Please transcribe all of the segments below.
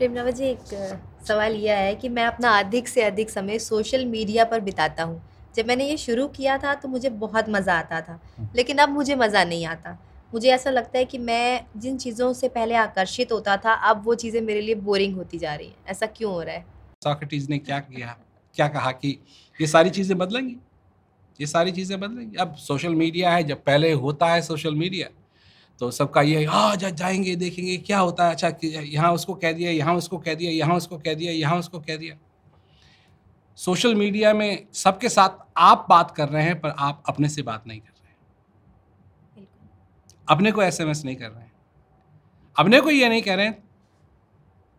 प्रेमनावा जी एक सवाल यह है कि मैं अपना अधिक से अधिक समय सोशल मीडिया पर बिताता हूँ जब मैंने ये शुरू किया था तो मुझे बहुत मज़ा आता था हम्म। लेकिन अब मुझे मज़ा नहीं आता मुझे ऐसा लगता है कि मैं जिन चीज़ों से पहले आकर्षित होता था अब वो चीज़ें मेरे लिए बोरिंग होती जा रही हैं ऐसा क्यों हो रहा है सॉक्रेटिस ने क्या किया क्या कहा कि ये सारी चीज़ें बदलेंगी ये सारी चीज़ें बदलेंगी अब सोशल मीडिया है जब पहले होता है सोशल मीडिया तो सबका ये हाँ जा, जाएंगे देखेंगे क्या होता है अच्छा यहाँ उसको कह दिया यहाँ उसको कह दिया यहाँ उसको कह दिया यहाँ उसको कह दिया सोशल मीडिया में सबके साथ आप बात कर रहे हैं पर आप अपने से बात नहीं कर रहे हैं अपने को एसएमएस नहीं कर रहे हैं अपने को ये नहीं कह रहे हैं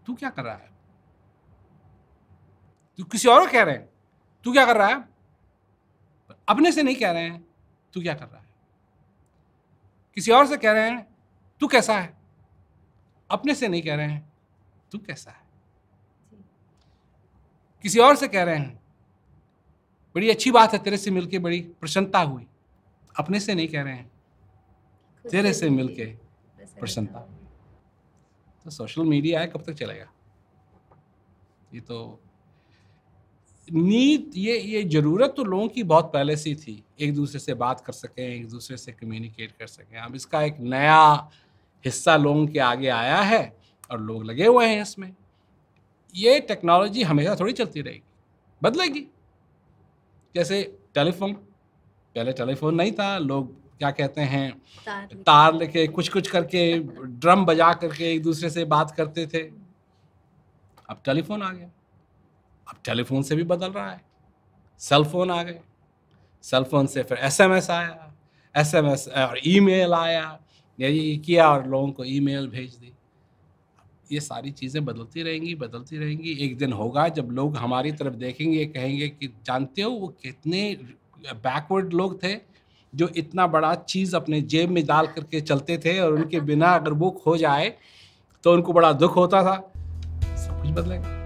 तू क्या कर रहा है तू किसी और को कह रहे हैं तू क्या कर रहा है अपने से नहीं कह रहे हैं तू क्या कर रहा है किसी और से कह रहे हैं तू कैसा है अपने से नहीं कह रहे हैं तू कैसा है किसी और से कह रहे हैं बड़ी अच्छी बात है तेरे से मिलके बड़ी प्रसन्नता हुई अपने से नहीं कह रहे हैं तेरे से मिलके प्रसन्नता हुई तो सोशल मीडिया है कब तक चलेगा ये तो नीत ये ये ज़रूरत तो लोगों की बहुत पहले से थी एक दूसरे से बात कर सकें एक दूसरे से कम्युनिकेट कर सकें अब इसका एक नया हिस्सा लोगों के आगे आया है और लोग लगे हुए हैं इसमें ये टेक्नोलॉजी हमेशा थोड़ी चलती रहेगी बदलेगी जैसे टेलीफोन पहले टेलीफोन नहीं था लोग क्या कहते हैं तार लेके कुछ कुछ करके ड्रम बजा करके एक दूसरे से बात करते थे अब टेलीफोन आ गया अब टेलीफोन से भी बदल रहा है सेलफोन आ गए सेलफोन से फिर एसएमएस आया एसएमएस और ईमेल आया यही किया और लोगों को ईमेल भेज दी ये सारी चीज़ें बदलती रहेंगी बदलती रहेंगी एक दिन होगा जब लोग हमारी तरफ देखेंगे कहेंगे कि जानते हो वो कितने बैकवर्ड लोग थे जो इतना बड़ा चीज़ अपने जेब में डाल करके चलते थे और उनके बिना अगर वो खो जाए तो उनको बड़ा दुख होता था सब कुछ बदलेगा